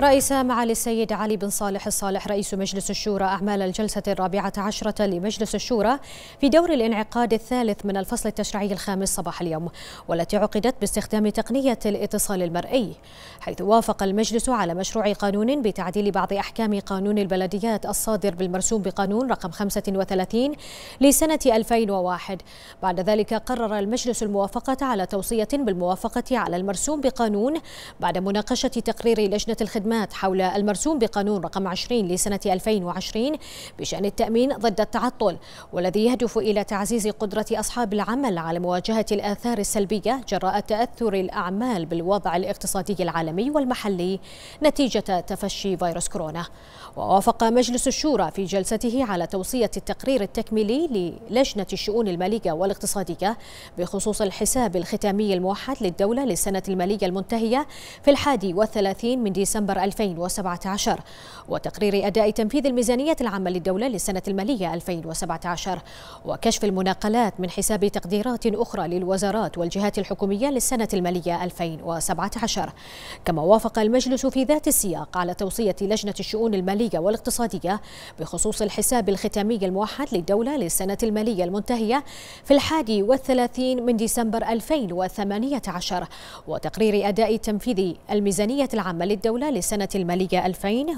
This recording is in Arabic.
رئيس معالي السيد علي بن صالح الصالح رئيس مجلس الشورى أعمال الجلسة الرابعة عشرة لمجلس الشورى في دور الانعقاد الثالث من الفصل التشريعي الخامس صباح اليوم والتي عقدت باستخدام تقنية الاتصال المرئي حيث وافق المجلس على مشروع قانون بتعديل بعض أحكام قانون البلديات الصادر بالمرسوم بقانون رقم 35 لسنة 2001 بعد ذلك قرر المجلس الموافقة على توصية بالموافقة على المرسوم بقانون بعد مناقشة تقرير لجنة الخدمة الخدمات حول المرسوم بقانون رقم 20 لسنة 2020 بشأن التأمين ضد التعطل والذي يهدف إلى تعزيز قدرة أصحاب العمل على مواجهة الآثار السلبية جراء تأثر الأعمال بالوضع الاقتصادي العالمي والمحلي نتيجة تفشي فيروس كورونا ووافق مجلس الشورى في جلسته على توصية التقرير التكميلي للجنة الشؤون المالية والاقتصادية بخصوص الحساب الختامي الموحد للدولة للسنة المالية المنتهية في الحادي والثلاثين من ديسمبر ديسمبر 2017 وتقرير أداء تنفيذ الميزانية العامة للدولة للسنة المالية 2017 وكشف المناقلات من حساب تقديرات أخرى للوزارات والجهات الحكومية للسنة المالية 2017 كما وافق المجلس في ذات السياق على توصية لجنة الشؤون المالية والاقتصادية بخصوص الحساب الختامي الموحد للدولة للسنة المالية المنتهية في الحادي والثلاثين من ديسمبر 2018 وتقرير أداء تنفيذ الميزانية العامة للدولة للسنة المالية 2018